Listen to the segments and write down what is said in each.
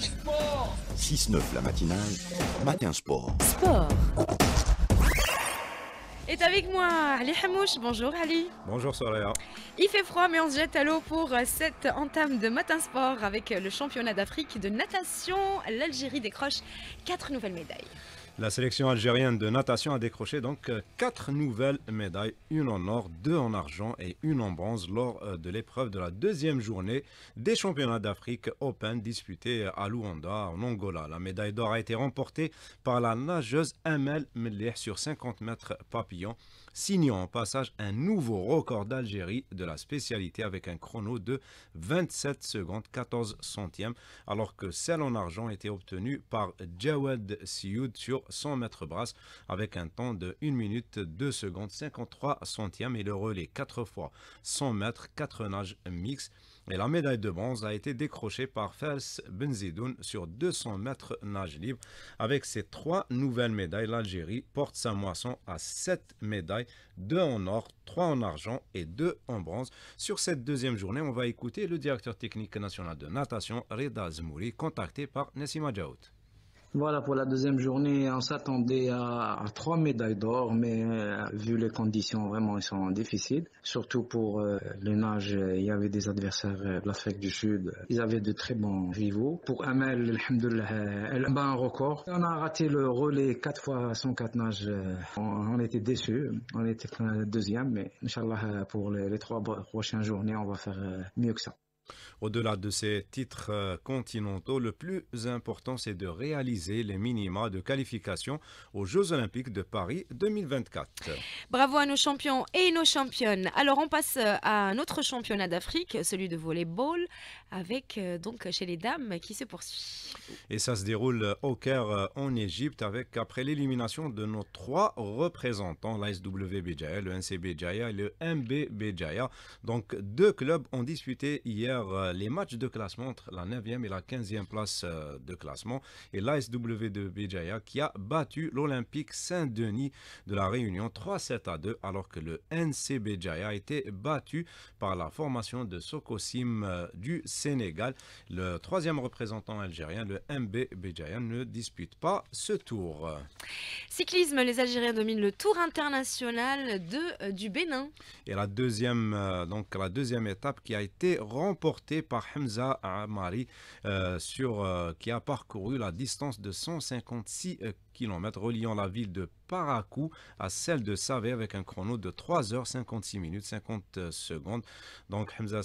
sport 6-9 la matinale, matin sport. Sport est avec moi Ali Hamouche. Bonjour Ali. Bonjour Soraya. Il fait froid mais on se jette à l'eau pour euh, cette entame de Matin Sport avec euh, le championnat d'Afrique de natation. L'Algérie décroche 4 nouvelles médailles. La sélection algérienne de natation a décroché donc euh, quatre nouvelles médailles, une en or, deux en argent et une en bronze lors euh, de l'épreuve de la deuxième journée des championnats d'Afrique Open disputés euh, à Luanda, en Angola. La médaille d'or a été remportée par la nageuse Amel Melih sur 50 mètres papillon, signant en passage un nouveau record d'Algérie de la spécialité avec un chrono de 27 secondes 14 centièmes, alors que celle en argent était obtenue par Jawed Sioud sur 100 mètres brasse avec un temps de 1 minute 2 secondes 53 centièmes et le relais 4 fois 100 mètres, 4 nages mixtes. Et la médaille de bronze a été décrochée par Fels Benzidoun sur 200 mètres nage libre. Avec ces trois nouvelles médailles, l'Algérie porte sa moisson à 7 médailles, 2 en or, 3 en argent et 2 en bronze. Sur cette deuxième journée, on va écouter le directeur technique national de natation, Reda Zmouri, contacté par Nessima Djaout. Voilà, pour la deuxième journée, on s'attendait à, trois médailles d'or, mais euh, vu les conditions, vraiment, elles sont difficiles. Surtout pour les euh, le nage, il y avait des adversaires euh, de l'Afrique du Sud. Ils avaient de très bons rivaux. Pour Amel, alhamdoulilah, elle bat un record. On a raté le relais quatre fois 104 nages. On, on était déçus. On était deuxième, mais Inch'Allah, pour les trois prochaines journées, on va faire mieux que ça. Au-delà de ces titres euh, continentaux, le plus important, c'est de réaliser les minima de qualification aux Jeux Olympiques de Paris 2024. Bravo à nos champions et nos championnes. Alors, on passe euh, à un autre championnat d'Afrique, celui de volleyball, avec euh, donc chez les dames qui se poursuit. Et ça se déroule au Caire, en Égypte, avec après l'élimination de nos trois représentants, l'ASW Béjaïa, le NCB et le MB Donc, deux clubs ont disputé hier euh, les matchs de classement entre la 9e et la 15e place euh, de classement. Et l'ASW de Béjaïa qui a battu l'Olympique Saint-Denis de la Réunion 3-7 à 2 alors que le NC Béjaïa a été battu par la formation de Sokosim euh, du Sénégal. Le troisième représentant algérien, le MB Béjaïa, ne dispute pas ce tour. Cyclisme, les Algériens dominent le tour international de, du Bénin. Et la deuxième, donc, la deuxième étape qui a été remportée porté par Hamza Amari euh, sur, euh, qui a parcouru la distance de 156 euh, km reliant la ville de Parakou à celle de Savé avec un chrono de 3h56 minutes 50 secondes. Donc Hamza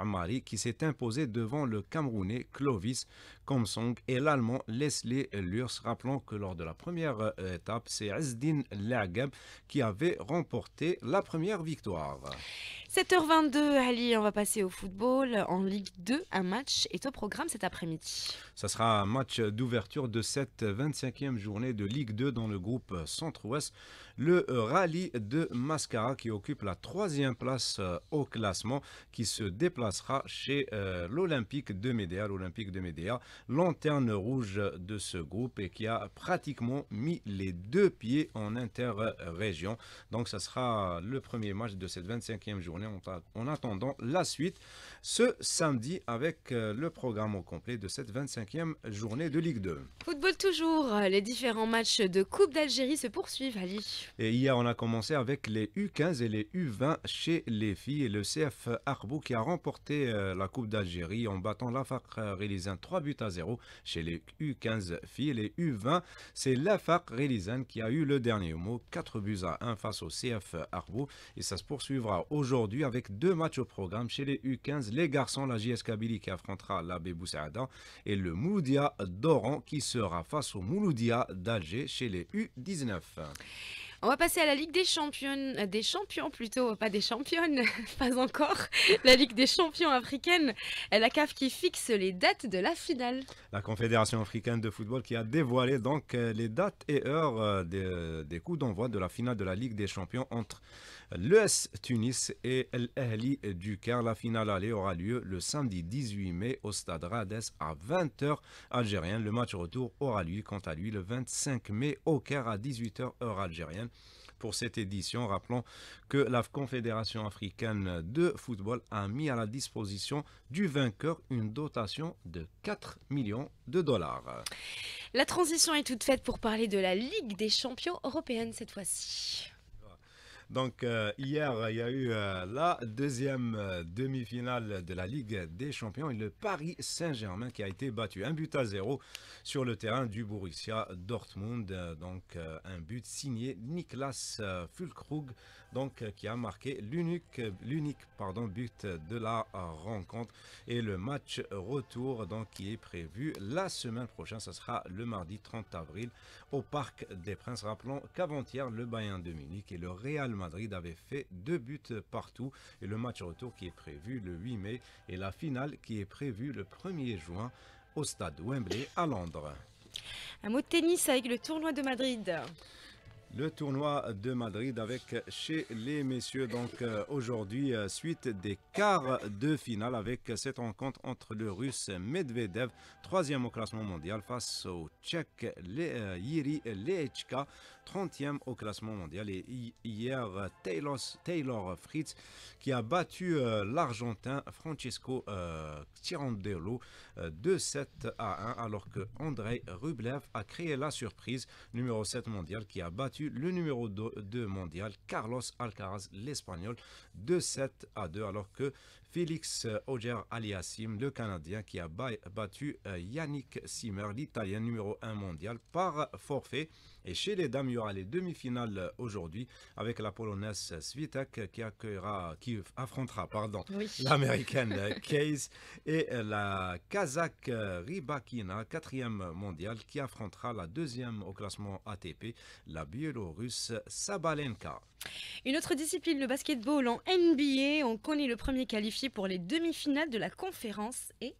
Amari qui s'est imposé devant le Camerounais Clovis Komsong et l'Allemand Leslie Lurs. Rappelons que lors de la première euh, étape, c'est Azdin Lagab qui avait remporté la première victoire. 7h22, Ali, on va passer au football. En Ligue 2, un match est au programme cet après-midi. Ce sera un match d'ouverture de cette 25e journée de Ligue 2 dans le groupe Centre-Ouest. Le euh, rallye de Mascara qui occupe la troisième place euh, au classement qui se déplacera chez l'Olympique de L'Olympique de Médéa lanterne rouge de ce groupe et qui a pratiquement mis les deux pieds en inter-région Donc ça sera le premier match de cette 25e journée en attendant la suite ce samedi avec euh, le programme au complet de cette 25e journée de Ligue 2. Football toujours, les différents matchs de Coupe d'Algérie se poursuivent, Ali. Et hier, on a commencé avec les U15 et les U20 chez les filles et le CF Arbou qui a remporté euh, la Coupe d'Algérie en battant l'AFAC réalisant 3 buts à 0 chez les U15 filles. Les U20, c'est l'AFAC Relizan qui a eu le dernier mot, 4 buts à 1 face au CF Arbo. Et ça se poursuivra aujourd'hui avec deux matchs au programme chez les U15. Les garçons, la JS Kabili qui affrontera la l'abbé Saada et le Mouloudia d'Oran qui sera face au Mouloudia d'Alger chez les U19. On va passer à la Ligue des Champions, euh, des champions plutôt, pas des championnes, pas encore. La Ligue des champions africaine, euh, la CAF qui fixe les dates de la finale. La Confédération africaine de football qui a dévoilé donc euh, les dates et heures des coups d'envoi de la finale de la Ligue des champions entre l'ES Tunis et l'Ahli du Caire. La finale aller aura lieu le samedi 18 mai au stade Rades à 20h algérienne. Le match retour aura lieu quant à lui le 25 mai au Caire à 18h heure algérienne pour cette édition. Rappelons que la Confédération africaine de football a mis à la disposition du vainqueur une dotation de 4 millions de dollars. La transition est toute faite pour parler de la Ligue des champions européenne cette fois-ci. Donc euh, hier, il y a eu euh, la deuxième euh, demi-finale de la Ligue des Champions et le Paris Saint-Germain qui a été battu. Un but à zéro sur le terrain du Borussia Dortmund. donc un but signé Niklas Fulkrug donc, qui a marqué l'unique but de la rencontre. Et le match retour donc, qui est prévu la semaine prochaine, ce sera le mardi 30 avril au Parc des Princes. Rappelons qu'avant-hier, le Bayern de Munich et le Real Madrid Madrid avait fait deux buts partout et le match retour qui est prévu le 8 mai et la finale qui est prévue le 1er juin au stade Wembley à Londres. Un mot de tennis avec le tournoi de Madrid. Le tournoi de Madrid avec chez les messieurs donc euh, aujourd'hui euh, suite des quarts de finale avec cette rencontre entre le russe Medvedev, troisième au classement mondial face au tchèque euh, Yiri Lechka, 30e au classement mondial et hier Taylor, Taylor Fritz qui a battu l'Argentin Francesco euh, 2 de 7 à 1 alors que Andrei Rublev a créé la surprise numéro 7 mondial qui a battu le numéro 2 mondial Carlos Alcaraz, l'Espagnol, de 7 à 2 alors que Félix euh, Auger aliassime, le Canadien qui a battu euh, Yannick Simmer, l'Italien numéro 1 mondial, par forfait. Et chez les dames, il y aura les demi-finales euh, aujourd'hui avec la polonaise Svitek qui, affrontera pardon, l'américaine Case et la kazakh Rybakina, quatrième mondiale, qui affrontera la deuxième au classement ATP, la biélorusse Sabalenka. Une autre discipline, le basketball en NBA, on connaît le premier qualifié pour les demi-finales de la conférence et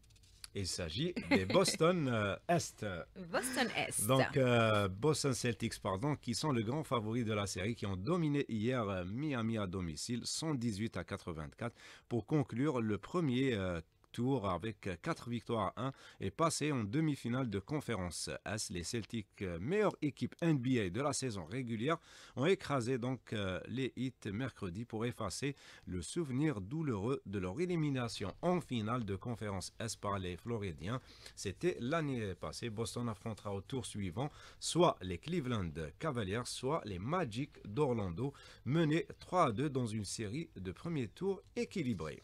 il s'agit des Boston euh, Est. Boston Est. Donc, euh, Boston Celtics, pardon, qui sont le grand favori de la série, qui ont dominé hier euh, Miami à domicile, 118 à 84, pour conclure le premier tour avec 4 victoires à 1 et passé en demi-finale de conférence S. Les Celtics, euh, meilleure équipe NBA de la saison régulière, ont écrasé donc euh, les hits mercredi pour effacer le souvenir douloureux de leur élimination en finale de conférence S par les Floridiens. C'était l'année passée. Boston affrontera au tour suivant soit les Cleveland Cavaliers, soit les Magic d'Orlando, menés 3 à 2 dans une série de premiers tours équilibrés.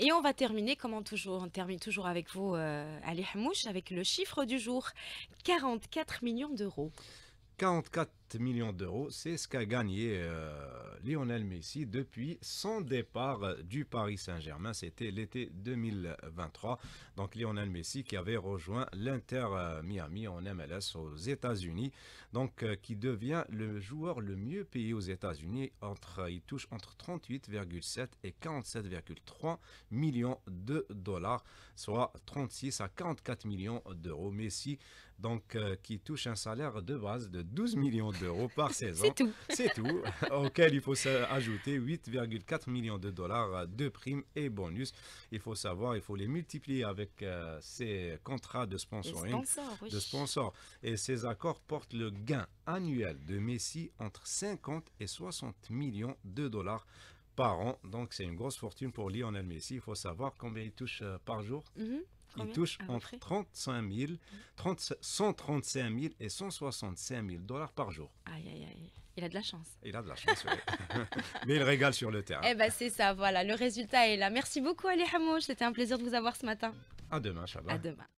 Et on va terminer comme en tout toujours, on termine toujours avec vous, euh, Ali Hamouche, avec le chiffre du jour 44 millions d'euros. 44 millions d'euros. C'est ce qu'a gagné euh, Lionel Messi depuis son départ euh, du Paris Saint-Germain. C'était l'été 2023. Donc Lionel Messi qui avait rejoint l'Inter euh, Miami en MLS aux États-Unis. Donc qui devient le joueur le mieux payé aux États-Unis. Entre, il touche entre 38,7 et 47,3 millions de dollars, soit 36 à 44 millions d'euros. Messi donc qui touche un salaire de base de 12 millions par saison. C'est tout. C'est tout, auquel il faut ajouter 8,4 millions de dollars de primes et bonus. Il faut savoir, il faut les multiplier avec euh, ces contrats de sponsoring, de sponsors. Et ces accords portent le gain annuel de Messi entre 50 et 60 millions de dollars par an. Donc, c'est une grosse fortune pour Lionel Messi. Il faut savoir combien il touche euh, par jour. Mhm. Il touche entre 35 000, 135 000 et 165 000 dollars par jour. Aïe, aïe, aïe. Il a de la chance. Il a de la chance, oui. Mais il régale sur le terrain. Eh bien, c'est ça, voilà. Le résultat est là. Merci beaucoup, Ali Hamouche. C'était un plaisir de vous avoir ce matin. À demain, Shabbat. À demain.